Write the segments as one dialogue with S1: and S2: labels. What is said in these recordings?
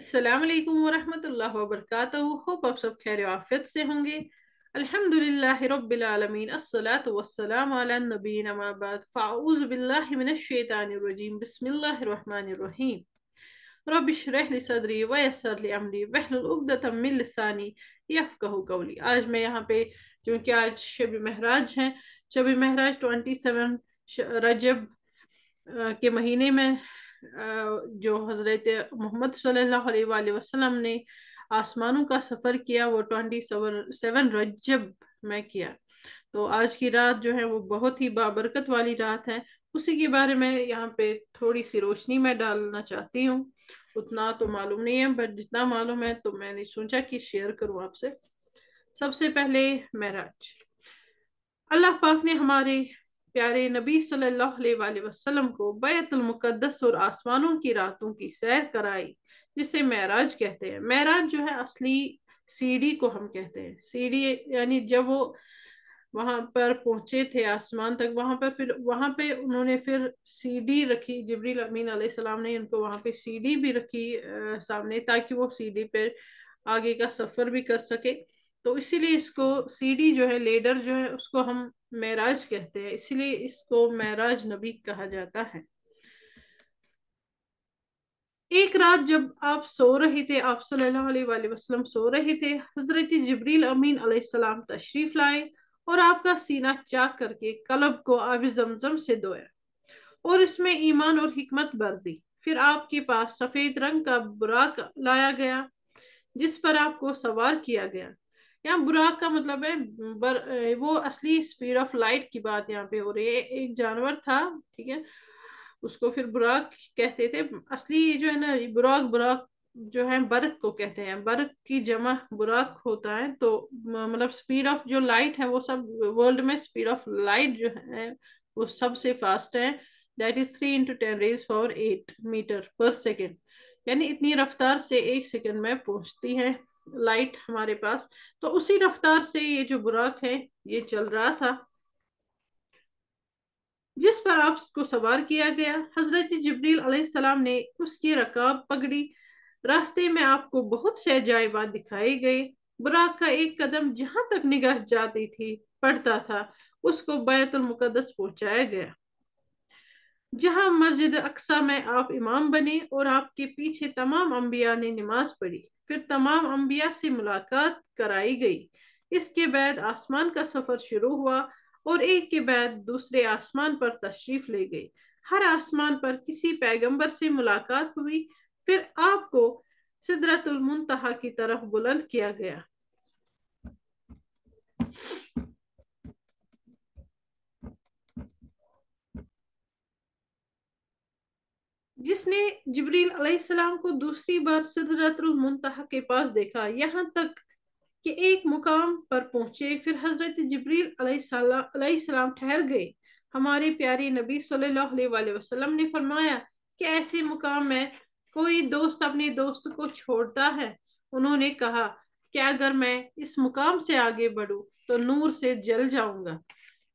S1: असलकम वरहमल वबरक होप आप सब खैर आफियत से होंगे अल्हम्दुलिल्लाह रब्बिलालमीन अस्सलातु वस्सलाम अला नबीन अमाबाद फ़ाऊज़ बिल्लाहि मिनश शैतानिर रजीम बिस्मिल्लाहिर रहमानिर रहीम रब इशरह ली सदरी व यस्सर ली अमरी वहलुल उक़दतम मिन लिसानी यफकहु कौली आज मैं यहाँ पे क्योंकि आज शब महराज हैं शब महराज 27 रजब के महीने में जो हज़रत मोहम्मद सल्लल्लाहु वसल्लम ने आसमानों का सफ़र किया वो ट्वेंटी सेवन रजब में किया तो आज की रात जो है वो बहुत ही बाबरकत वाली रात है उसी के बारे में यहाँ पे थोड़ी सी रोशनी मैं डालना चाहती हूँ उतना तो मालूम नहीं है बट जितना मालूम है तो मैंने सोचा कि शेयर करूँ आपसे सबसे पहले मैराज अल्लाह पाक ने हमारे प्यारे नबी सल्लल्लाहु अलैहि वसल्लम को बैतुल मुकद्दस और आसमानों की रातों की सैर कराई जिसे महराज कहते हैं महराज जो है असली सीढ़ी को हम कहते हैं सीढ़ी यानी जब वो वहां पर पहुंचे थे आसमान तक वहां पर फिर वहां पे उन्होंने फिर सीढ़ी रखी जबरील अमीन सलाम ने उनको वहां पे सीढ़ी भी रखी आ, सामने ताकि वो सीढ़ी पर आगे का सफर भी कर सके तो इसीलिए इसको सीढ़ी जो है लेडर जो है उसको हम महराज कहते हैं इसीलिए इसको महराज नबी कहा जाता है एक रात जब आप सो रहे थे आप सल्लल्लाहु वसल्लम सो रहे थे हजरत जबरील अमीन अलैहिस्सलाम तशरीफ लाए और आपका सीना चाक करके कलब को आब जमजम से धोया और इसमें ईमान और हिकमत भर दी फिर आपके पास सफेद रंग का बुराक लाया गया जिस पर आपको सवार किया गया यहाँ बुराक का मतलब है बर, वो असली स्पीड ऑफ लाइट की बात यहाँ पे हो रही है एक जानवर था ठीक है उसको फिर बुराक कहते थे असली जो है ना बुराक बुराक जो है बर्क को कहते हैं बर्क की जमा बुराक होता है तो मतलब स्पीड ऑफ जो लाइट है वो सब वर्ल्ड में स्पीड ऑफ लाइट जो है वो सबसे फास्ट है that is three into ten raise for eight metre per second यानी इतनी रफ्तार से एक सेकंड में पहुंचती है लाइट हमारे पास तो उसी रफ्तार से ये जो बुराक है ये चल रहा था जिस पर आपको सवार किया गया हजरत जबरील ने उसकी रकाब पकड़ी रास्ते में आपको बहुत से अजायबा दिखाई गए बुराक का एक कदम जहां तक निगाह जाती थी पड़ता था उसको बैतुलमुकदस पहुंचाया गया जहां मस्जिद अक्सा में आप इमाम बने और आपके पीछे तमाम अम्बिया ने नमाज पढ़ी फिर तमाम अम्बिया से मुलाकात कराई गई इसके बाद आसमान का सफर शुरू हुआ और एक के बाद दूसरे आसमान पर तशरीफ ले गए हर आसमान पर किसी पैगंबर से मुलाकात हुई फिर आपको सिदरतुल मुंतहा की तरफ बुलंद किया गया जिसने जबरील अलैहिस्सलाम को दूसरी बार सिदरतुल मुंतहा के पास देखा यहाँ तक कि एक मुकाम पर पहुंचे फिर हजरत जबरील अलैहिस्सलाम ठहर गए हमारे प्यारे नबी सल्लल्लाहु अलैहि वसल्लम ने फरमाया कि ऐसे मुकाम में कोई दोस्त अपने दोस्त को छोड़ता है उन्होंने कहा कि अगर मैं इस मुकाम से आगे बढ़ू तो नूर से जल जाऊंगा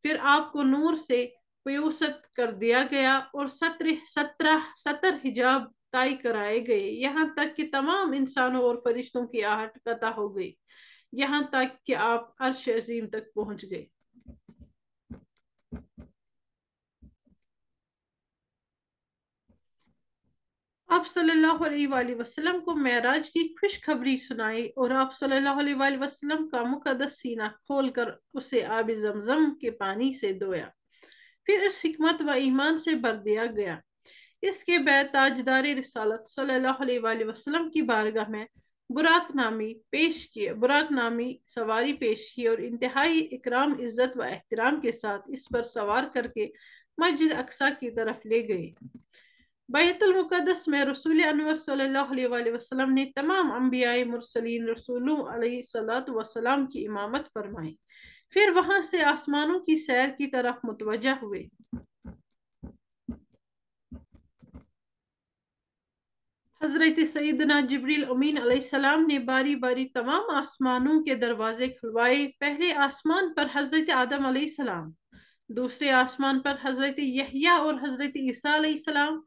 S1: फिर आपको नूर से पयोसत कर दिया गया और सत्र सत्रह सत्र हिजाब तय कराए गए यहाँ तक कि तमाम इंसानों और फरिश्तों की आहट कता हो गई यहाँ तक कि आप अर्श अजीम तक पहुंच गए आप सल्लल्लाहु अलैहि वसल्लम को महराज की खुशखबरी सुनाई और आप सल्लल्लाहु अलैहि वसल्लम का मुकदस सीना खोलकर उसे आबिजमजम जमजम के पानी से धोया फिर उस हमत व ईमान से भर दिया गया इसके बाद ताजदारी रसालत सल्लल्लाहु वसल्लम की बारगाह में बुराक नामी पेश किए बुराक नामी सवारी पेश की और इंतहाई इकराम इज्जत व एहतराम के साथ इस पर सवार करके मस्जिद अक्सा की तरफ ले गए बैतुलमक़दस में रसूल अनवर सल्लल्लाहु वसल्लम ने तमाम अम्बियाए मुरसलिन रसूलों अलैहि सलात वसलाम की इमामत फरमाई फिर वहां से आसमानों की सैर की तरफ मुतवजा हुए हजरत सईदना जबरील अमीन अलैहिस्सलाम ने बारी बारी तमाम आसमानों के दरवाजे खुलवाए पहले आसमान पर हजरत आदम अलैहिस्सलाम दूसरे आसमान पर हजरत यहिया और हजरत ईसा अलैहिस्सलाम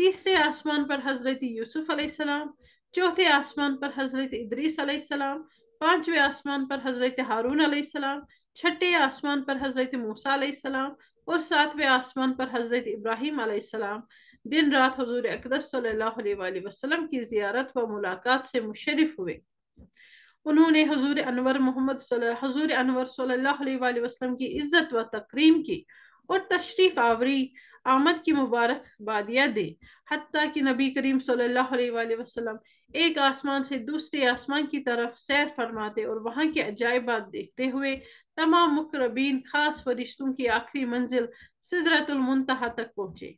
S1: तीसरे आसमान पर हजरत यूसुफ अलैहिस्सलाम चौथे आसमान पर हजरत इदरीस अलैहिस्सलाम पांचवें आसमान पर हजरत हारून सलाम छठे आसमान पर हजरत मूसा सलाम और सातवें आसमान पर हजरत इब्राहिम सलाम दिन रात हजूर अकदस वसल्लम की जियारत व मुलाकात से मुशरफ हुए उन्होंने हजूर अनवर मोहम्मद हजूर अनवर सल्लल्लाहु अलैहि वसल्लम की इज्जत व तकरीम की और तशरीफ आवरी आमद की मुबारकबादियाँ दें हती कि नबी करीम सल्लल्लाहु अलैहि वसल्लम एक आसमान से दूसरे आसमान की तरफ सैर फरमाते और वहाँ के अजायबात देखते हुए तमाम मुकरबीन खास फरिश्तों की आखिरी मंजिल सिदरतुलमतहा तक पहुँचे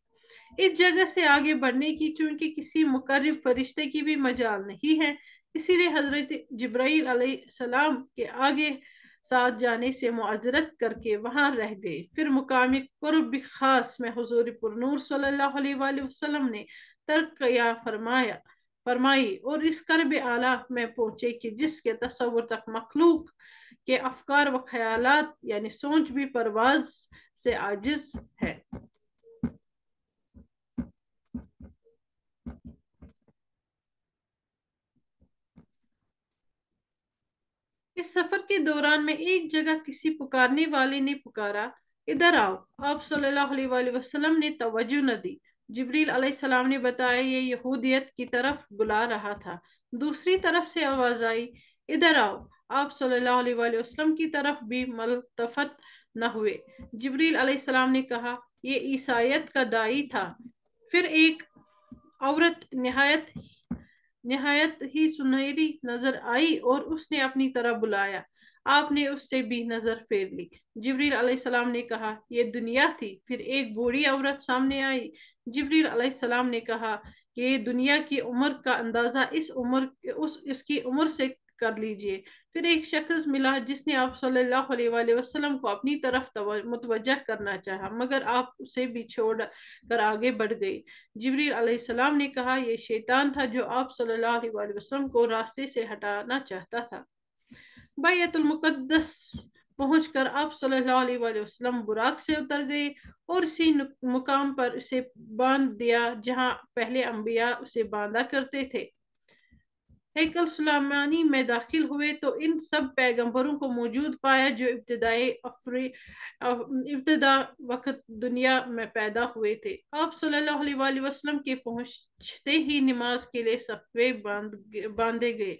S1: इस जगह से आगे बढ़ने की चूंकि किसी मुकर्रब फरिश्ते की भी मजाल नहीं है इसीलिए हजरत जब्राईल सलाम के आगे साथ जाने से मुआजरत करके वहाँ रह गए फिर मुकामी कुरब खास में हजूर पुरूर सल्लाम ने तरक्या फरमाया फरमाई और इस करब आला में पहुंचे कि जिसके तस्वर तक मखलूक के अफकार व ख्याल यानी सोच भी परवाज से आजिज है इस सफर के दौरान में एक जगह किसी पुकारने वाले ने पुकारा इधर आओ आप सल्लल्लाहु अलैहि वसल्लम ने तवज्जो न दी जबरील अलैहिस्सलाम ने बताया ये यहूदियत की तरफ बुला रहा था दूसरी तरफ से आवाज आई इधर आओ आप सल्लल्लाहु अलैहि वसल्लम की तरफ भी मलतफत न हुए जबरील अलैहिस्सलाम ने कहा ये ईसाइत का दाई था फिर एक औरत नहायत नहायत ही सुनहरी नजर आई और उसने अपनी तरह बुलाया आपने उससे भी नजर फेर ली जबरील अलैहिस्सलाम ने कहा यह दुनिया थी फिर एक बूढ़ी औरत सामने आई जबरील अलैहिस्सलाम ने कहा कि दुनिया की उम्र का अंदाजा इस उम्र उस इसकी उम्र से कर लीजिए फिर एक शख्स मिला जिसने आप सल्लल्लाहु अलैहि वसल्लम को अपनी तरफ मुतवजह करना चाहा मगर आप उसे भी छोड़ कर आगे बढ़ गए जबरील अलैहिस्सलाम ने कहा यह शैतान था जो आप सल्लल्लाहु अलैहि वसल्लम को रास्ते से हटाना चाहता था बैतुलमुक़दस पहुँच कर आप सल्लल्लाहु अलैहि वसल्लम बुराक से उतर गए और इसी मुकाम पर उसे बांध दिया जहाँ पहले अम्बिया उसे बांधा करते थे हेकल सलामानी में दाखिल हुए तो इन सब पैगंबरों को मौजूद पाया जो इब्तदाई अफरी इब्तदा वक्त दुनिया में पैदा हुए थे आप सल्लल्लाहु अलैहि वसल्लम के पहुँचते ही नमाज के लिए सफ़े बांध बांधे गए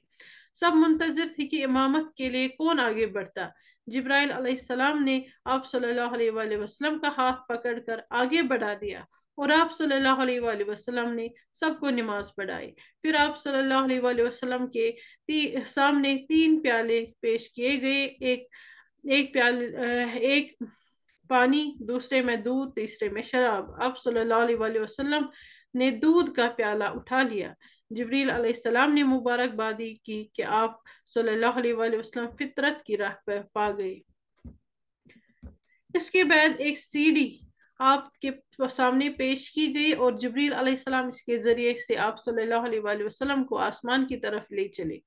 S1: सब मुंतजर थे कि इमामत के लिए कौन आगे बढ़ता जब्राइल अलैहिस्सलाम ने आप सल्लल्लाहु अलैहि वसल्लम का हाथ पकड़ कर आगे बढ़ा दिया और आप सल्लल्लाहु अलैहि वसल्लम ने सबको नमाज पढ़ाई फिर आप सल्लल्लाहु अलैहि वसल्लम के ती, सामने तीन प्याले पेश किए गए एक एक प्याले एक पानी दूसरे में दूध तीसरे में शराब आप सल्लल्लाहु अलैहि वसल्लम ने दूध का प्याला उठा लिया जबरील अलैहिस्सलाम ने मुबारकबादी की कि आप सल्लल्लाहु अलैहि वसल्लम फितरत की राह पर पा गए इसके बाद एक सीढ़ी आपके सामने पेश की गई और जबरील अलैहिस्सलाम इसके ज़रिए से आप सल्लल्लाहु अलैहि वसल्लम को आसमान की तरफ ले चले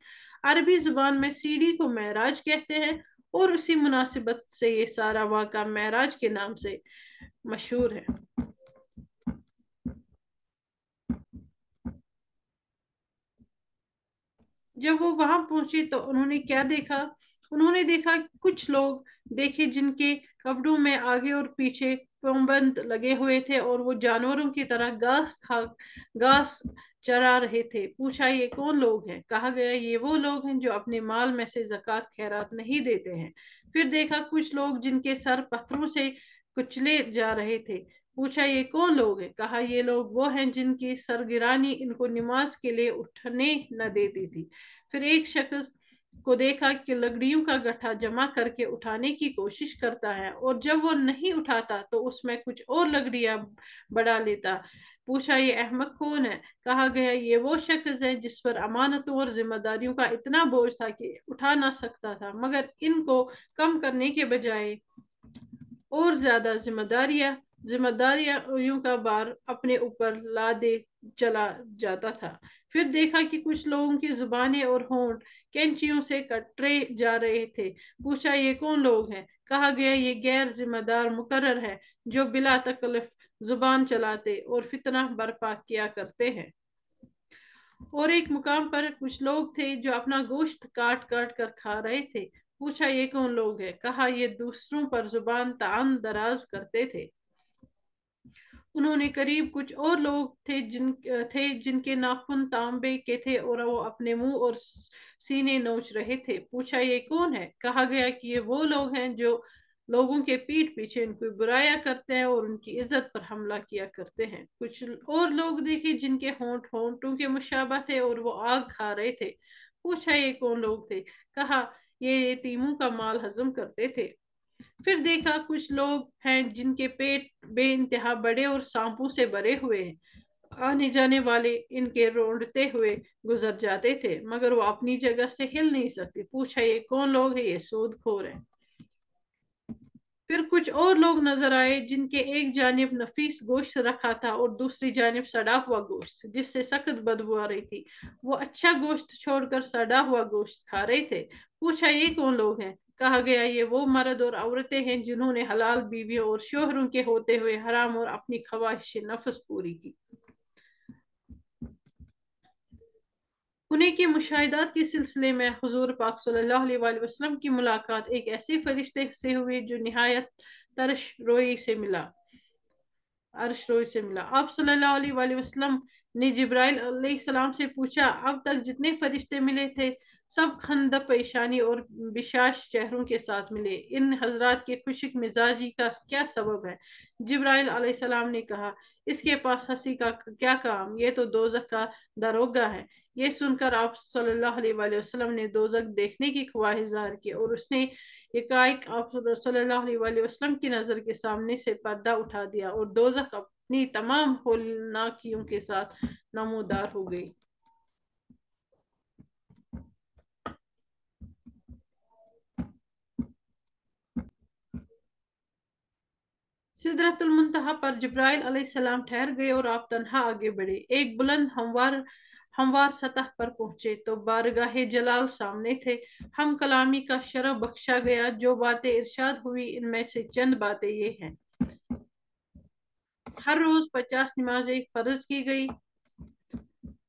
S1: अरबी ज़ुबान में सीढ़ी को महराज कहते हैं और उसी मुनासिबत से ये सारा वाक़ा महराज के नाम से मशहूर है जब वो वहां पहुंचे तो उन्होंने क्या देखा उन्होंने देखा कुछ लोग देखे जिनके कपड़ों में आगे और पीछे पंबंद लगे हुए थे और वो जानवरों की तरह घास खा घास चरा रहे थे पूछा ये कौन लोग हैं कहा गया ये वो लोग हैं जो अपने माल में से जक़ात खैरात नहीं देते हैं फिर देखा कुछ लोग जिनके सर पत्थरों से कुचले जा रहे थे पूछा ये कौन लोग हैं कहा ये लोग वो हैं जिनकी सरगिरानी इनको नमाज के लिए उठने न देती थी फिर एक शख्स को देखा कि लकड़ियों का गठा जमा करके उठाने की कोशिश करता है और जब वो नहीं उठाता तो उसमें कुछ और लकड़ियां बढ़ा लेता पूछा ये अहमद कौन है कहा गया ये वो शख्स है जिस पर अमानतों और जिम्मेदारियों का इतना बोझ था कि उठा ना सकता था मगर इनको कम करने के बजाय और ज्यादा जिम्मेदारियां जिम्मेदारियों का बार अपने ऊपर ला दे चला जाता था फिर देखा कि कुछ लोगों की जुबानें और होंठ कैंचियों से कटरे जा रहे थे पूछा ये कौन लोग हैं कहा गया ये गैर जिम्मेदार मुकर्र है जो बिला तकलीफ जुबान चलाते और फितना बर्पा किया करते हैं और एक मुकाम पर कुछ लोग थे जो अपना गोश्त काट काट कर खा रहे थे पूछा ये कौन लोग है कहा ये दूसरों पर जुबान तान दराज करते थे उन्होंने करीब कुछ और लोग थे जिन थे जिनके नाखून तांबे के थे और वो अपने मुंह और सीने नोच रहे थे पूछा ये कौन है कहा गया कि ये वो लोग हैं जो लोगों के पीठ पीछे इनको बुराया करते हैं और उनकी इज्जत पर हमला किया करते हैं कुछ और लोग देखे जिनके होंठ होंठों के मुशाबा थे और वो आग खा रहे थे पूछा ये कौन लोग थे कहा ये यतीमों का माल हजम करते थे फिर देखा कुछ लोग हैं जिनके पेट बे इंतहा बड़े और सांपों से भरे हुए हैं आने जाने वाले इनके रोड़ते हुए गुजर जाते थे मगर वो अपनी जगह से हिल नहीं सकते पूछा ये कौन लोग है ये सूद खोर है फिर कुछ और लोग नजर आए जिनके एक जानब नफीस गोश्त रखा था और दूसरी जानब सड़ा हुआ गोश्त जिससे सख्त बदबू आ रही थी वो अच्छा गोश्त छोड़कर सड़ा हुआ गोश्त खा रहे थे पूछा ये कौन लोग हैं कहा गया ये वो मर्द और औरतें हैं जिन्होंने हलाल बीवियों और शोहरों के होते हुए हराम और अपनी ख्वाहिश नफस पूरी की उन्हें के मुशाहिदात के सिलसिले में हजूर पाक सल्लल्लाहु अलैहि वसल्लम की मुलाकात एक ऐसे फरिश्ते से हुई जो नहायत तरश रोई से मिला अरश रोई से मिला आप सल्लल्लाहु अलैहि वसल्लम ने जिब्राइल सलाम से पूछा अब तक जितने फरिश्ते मिले थे सब खंद पेशानी और विशाश चेहरों के साथ मिले इन हजरत के खुशक मिजाजी का क्या सबब है जब्राइल ने कहा इसके पास हंसी का क्या काम ये तो दोजक का दरोगा है ये सुनकर आप सल्लल्लाहु अलैहि वसल्लम ने दोजक देखने की ख्वाहिश जाहिर की और उसने एकाएक आप सल्लल्लाहु अलैहि वसल्लम की नज़र के सामने से पर्दा उठा दिया और दोजक अपनी तमाम होलनाकियों के साथ नमोदार हो गई मुंतहा पर जब्राइल सलाम ठहर गए और आप तन्हा आगे बढ़े एक बुलंद हमवार हमवार सतह पर पहुंचे तो बारगाह जलाल सामने थे हम कलामी का शरफ बख्शा गया जो बातें इरशाद हुई इनमें से चंद बातें ये हैं हर रोज पचास नमाजें फर्ज की गई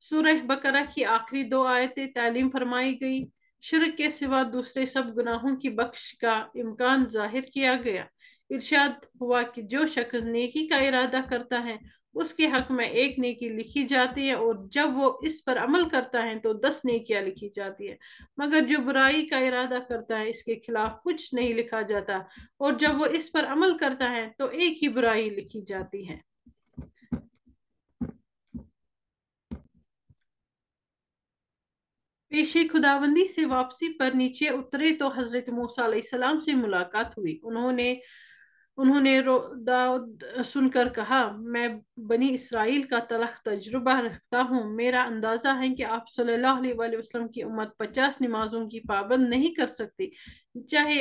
S1: सूरह बकरा की आखिरी दो आयतें तालीम फरमाई गई शिरक के सिवा दूसरे सब गुनाहों की बख्श का इम्कान जाहिर किया गया इर्शाद हुआ कि जो शख्स नेकी का इरादा करता है उसके हक में एक नेकी लिखी जाती है और जब वो इस पर अमल करता है तो दस नेकियां लिखी जाती है मगर जो बुराई का इरादा करता है इसके खिलाफ कुछ नहीं लिखा जाता और जब वो इस पर अमल करता है तो एक ही बुराई लिखी जाती है पेशे खुदाबंदी से वापसी पर नीचे उतरे तो हजरत मूसा सलाम से मुलाकात हुई उन्होंने उन्होंने दाऊद सुनकर कहा मैं बनी इसराइल का तलख तजुर्बा रखता हूँ मेरा अंदाज़ा है कि आप सल्लल्लाहु अलैहि वसल्लम की उम्मत पचास नमाजों की पाबंद नहीं कर सकती चाहे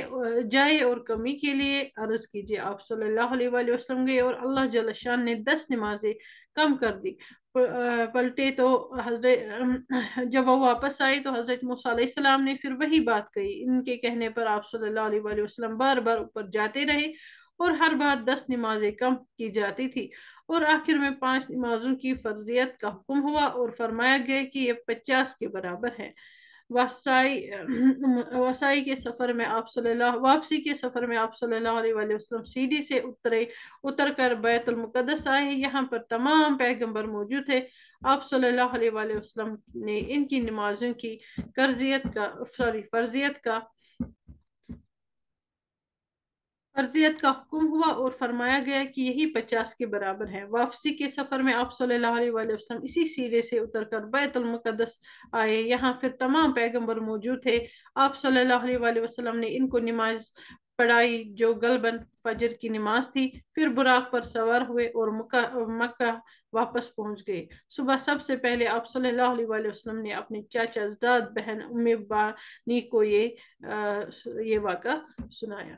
S1: जाए और कमी के लिए अर्ज कीजिए आप सल्लल्लाहु अलैहि वसल्लम गए और अल्लाह जलशान ने दस नमाजें कम कर दी पलटे तो हजरत जब वो वापस आए तो हजरत मूसा ने फिर वही बात कही इनके कहने पर आप सल्लल्लाहु अलैहि वसल्लम बार बार ऊपर जाते रहे और हर बार दस नमाजें कम की जाती थी और आखिर में पांच नमाजों की फर्जियत का हुक्म हुआ और फरमाया गया कि यह पचास के बराबर है वसाई वसाई के सफर में आप सल्लल्लाहु वापसी के सफर में आप सल्लल्लाहु अलैहि वसल्लम सीढ़ी से उतरे उतर कर बैतुल मुकद्दस आए यहाँ पर तमाम पैगंबर मौजूद थे आप सल्लल्लाहु अलैहि वसल्लम ने इनकी नमाजों की कर्जियत का सॉरी फर्जियत का फर्जियत का हुक्म हुआ और फरमाया गया कि यही पचास के बराबर है वापसी के सफर में आप सल्लल्लाहु अलैहि वसल्लम इसी सीरे से उतर कर बैतुल आए यहाँ फिर तमाम पैगम्बर मौजूद थे आप सल्लल्लाहु अलैहि वसल्लम ने इनको नमाज पढ़ाई जो गलबन फजर की नमाज थी फिर बुराक पर सवार हुए और मक्का वापस पहुंच गए सुबह सबसे पहले आप सल्लल्लाहु अलैहि वसल्लम ने अपने चाचा जदाद बहन उम्मीबानी को ये आ, ये वाक़ा सुनाया